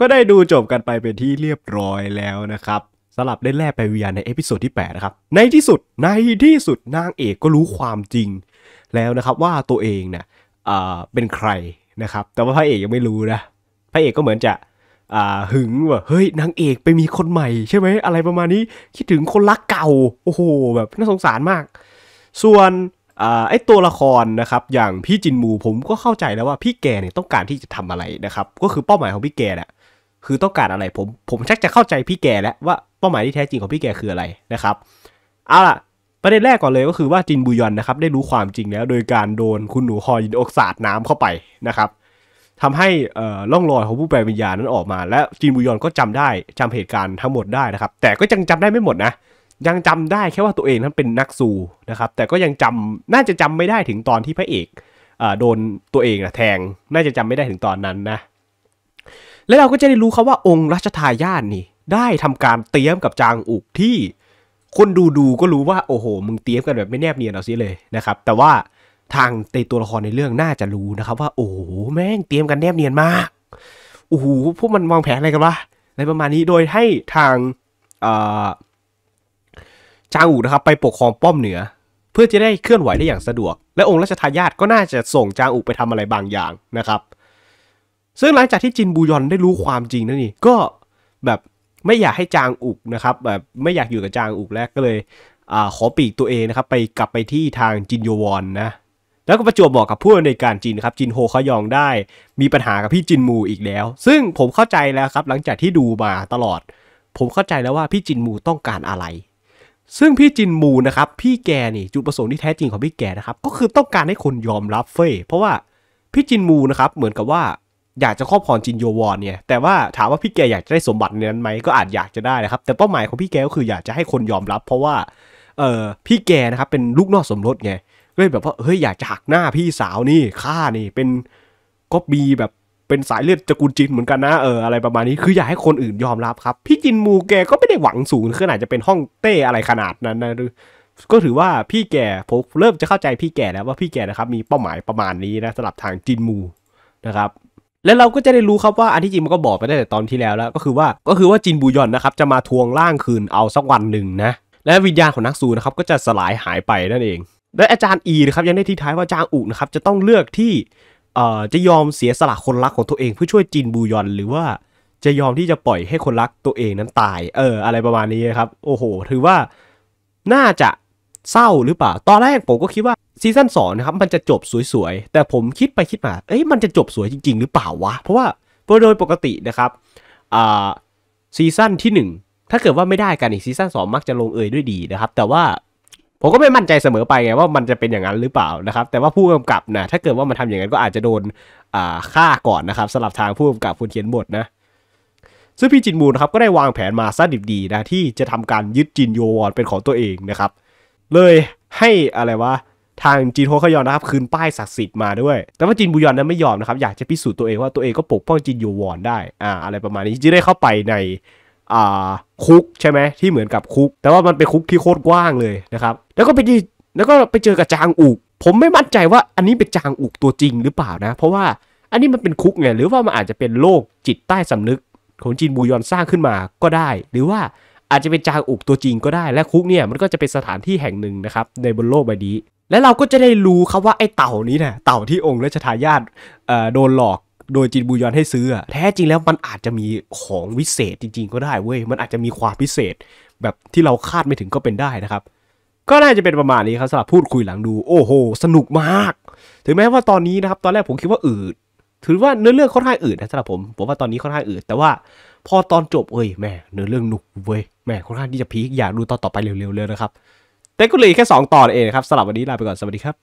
ก็ได้ดูจบกันไปเป็นที่เรียบร้อยแล้วนะครับสลับได้แลกไปเวียนในเอพิโซดที่8นะครับในที่สุดในที่สุด นางเอกก็รู้ความจริงแล้วนะครับ ว่าตัวเองเนี่ยเป็นใครนะครับ แต่ว่าพระเอกยังไม่รู้นะพระเอกก็เหมือนจะหึงว่าเฮ้ยนางเอกไปมีคนใหม่ ใช่ไหมอะไรประมาณนี้คิดถึงคนรักเก่าโอ้โหแบบน่าสงสารมาก ส่วนอไอ้ตัวละครนะครับอย่างพี่จินมูผมก็เข้าใจแล้วว่าพี่แกเนี่ยต้องการที่จะทำอะไรนะครับก็คือเป้าหมายของพี่แกเนี่ยคือต้องการอะไรผมผมชักจะเข้าใจพี่แกแล้วว่าเป้าหมายที่แท้จริงของพี่แกคืออะไรนะครับเอาล่ะ ประเด็นแรกก่อนเลยก็คือว่าจินบุยอนนะครับ ได้รู้ความจริงแล้วโดยการโดนคุณหนูคอยินอกสาดน้ำเข้าไปนะครับทำให้ล่องรอยของผู้แปลวิญญาณนั้นออกมา และจินบุยอนก็จำได้จำเหตุการณ์ทั้งหมดได้นะครับ แต่ก็ยังจำได้ไม่หมดนะยังจำได้แค่ว่าตัวเองนั้นเป็นนักสูนะครับ แต่ก็ยังจำน่าจะจำไม่ได้ถึงตอนที่พระเอกอโดนตัวเองนะแทงน่าจะจำไม่ได้ถึงตอนนั้นนะแล้วเราก็จะได้รู้เขาว่าองค์รัชทายาทนี่ได้ทำการเตรียมกับจางอุกที่คนดูดูก็รู้ว่าโอ้โหมึงเตรียมกันแบบไม่แนบเนียนเอาซิเลยนะครับ แต่ว่าทางในตัวละครในเรื่องน่าจะรู้นะครับ ว่า โอ้โหแม่งเตรียมกันแนบเนียนมากโอ้โหพวกมันวางแผนอะไรกันวะอะไรประมาณนี้โดยให้ทางจางอูนะครับ ไปปกครองป้อมเหนือ เพื่อจะได้เคลื่อนไหวได้อย่างสะดวกและองค์รัชทายาทก็น่าจะส่งจางอูไปทำอะไรบางอย่างนะครับซึ่งหลังจากที่จินบูยอนได้รู้ความจริงนั่นนี่ ก็แบบไม่อยากให้จางอุกนะครับ แบบไม่อยากอยู่กับจางอุกแล้วก็เลยอขอปีกตัวเองนะครับ ไปกลับไปที่ทางจินโยวอนนะ แล้วก็ประจวบบอกกับผู้ในการจีนครับ จินโฮเขายองได้มีปัญหากับพี่จินมูอีกแล้ว ซึ่งผมเข้าใจแล้วครับ หลังจากที่ดูมาตลอด ผมเข้าใจแล้วว่าพี่จินมูต้องการอะไร ซึ่งพี่จินมูนะครับ พี่แกนี่จุดประสงค์ที่แท้จริงของพี่แกนะครับ ก็คือต้องการให้คนยอมรับเฟ่เพราะว่าพี่จินมูนะครับ เหมือนกับว่าอยากจะครอบครองจินโยวอนเนี่ย แต่ว่าถามว่าพี่แกอยากจะได้สมบัตินั้นไหมก็อาจอยากจะได้นะครับ แต่เป้าหมายของพี่แกก็คืออยากจะให้คนยอมรับ เพราะว่าเออพี่แกนะครับเป็นลูกนอกสมรสไง ก็เลยแบบว่า เฮ้ย อยากจะหักหน้าพี่สาวนี่ ข้านี่ เป็นก็มีแบบ เป็นสายเลือดจกูลจินเหมือนกันนะ เออ อะไรประมาณนี้ คืออยากให้คนอื่นยอมรับครับ พี่จินมูแกก็ไม่ได้หวังสูงขนาดจะเป็นห้องเต้อะไรขนาดนั้นนะ ก็ถือว่าพี่แกผมเริ่มจะเข้าใจพี่แกแล้วว่าพี่แกนะครับ มีเป้าหมายประมาณนี้นะสำหรับทางจินมูนะครับและเราก็จะได้รู้ครับว่าอันที่จริงมันก็บอกไปได้แต่ตอนที่แล้วแล้ว ก็คือว่าก็คือว่าจินบูยอนนะครับ จะมาทวงร่างคืนเอาสักวันหนึ่งนะ และวิญญาณของนักสูนะครับก็จะสลายหายไปนั่นเองและอาจารย์อีนะครับยังได้ทิ้งท้ายว่าจางอุนะครับจะต้องเลือกที่เอ่อจะยอมเสียสละคนรักของตัวเองเพื่อช่วยจินบูยอนหรือว่า จะยอมที่จะปล่อยให้คนรักตัวเองนั้นตายเอออะไรประมาณนี้ครับ โอ้โห ถือว่าน่าจะเศร้าหรือเปล่า ตอนแรกผมก็คิดว่าซีซั่นสองนะครับมันจะจบสวยๆ แต่ผมคิดไปคิดมาเอ้ยมันจะจบสวยจริงๆ หรือเปล่าวะ เพราะว่าโดยปกตินะครับซีซั่นที่ 1 ถ้าเกิดว่าไม่ได้กันอีกซีซั่นสมักจะลงเอยด้วยดีนะครับ แต่ว่าผมก็ไม่มั่นใจเสมอไปไง ว่ามันจะเป็นอย่างนั้นหรือเปล่านะครับ แต่ว่าผู้กำกับนะถ้าเกิดว่ามันทำอย่างนั้นก็อาจจะโดนฆ่าก่อนนะครับสำหรับทางผู้กำกับคนเขียนบทนะซึ่งพี่จินมูนะครับก็ได้วางแผนมาซะดิบดีนะที่จะทำการยึดจินโยวอนเป็นของตัวเองนะครับเลยให้อะไรวะทางจีนโฮขยอนนะครับคืนป้ายศักดิ์สิทธิ์มาด้วย แต่ว่าจีนบุยอนนั้นไม่ยอมนะครับอยากจะพิสูจน์ตัวเองว่าตัวเองก็ปกป้องจีนยูวอนได้อ่าอะไรประมาณนี้จีได้เข้าไปในอ่าคุกใช่ไหมที่เหมือนกับคุก แต่ว่ามันเป็นคุกที่โคตรกว้างเลยนะครับ แล้วก็ไปจีแล้วก็ไปเจอกับจางอุกผมไม่มั่นใจว่า อันนี้เป็นจางอุกตัวจริงหรือเปล่านะ เพราะว่าอันนี้มันเป็นคุกไงหรือว่ามันอาจจะเป็นโลกจิตใต้สำนึกของจีนบุยอนสร้างขึ้นมาก็ได้ หรือว่าอาจจะเป็นจางอุกตัวจริงก็ได้ และคุกเนี่ยมันก็จะเป็นสถานที่แห่งหนึ่งนะครับ ในบนโลกใบนี้และเราก็จะได้รู้ครับว่าไอ้เต่านี้นะเต่าที่องค์และชทายาทโดนหลอกโดยจินบูยอนให้ซื้อแท้จริงแล้วมันอาจจะมีของวิเศษ จริง ๆก็ได้เว้ยมันอาจจะมีความพิเศษแบบที่เราคาดไม่ถึงก็เป็นได้นะครับ ก็น่าจะเป็นประมาณนี้ครับสำหรับพูดคุยหลังดูโอ้โห สนุกมาก ถึงแม้ว่าตอนนี้นะครับ ตอนแรกผมคิดว่าอืดถือว่าเนื้อเรื่องค่อนข้างอืดนะสำหรับผม ผมว่าตอนนี้ค่อนข้างอืดแต่ว่าพอตอนจบเอ้ยแม่เนื้อเรื่องหนุกเว้ย แม่ค่อนข้างที่จะพีคอยากดูตอนต่อไปเร็วๆเลยนะครับ แต่ก็เลยแค่ 2 ตอนเองครับสำหรับวันนี้ลาไปก่อน สวัสดีครับ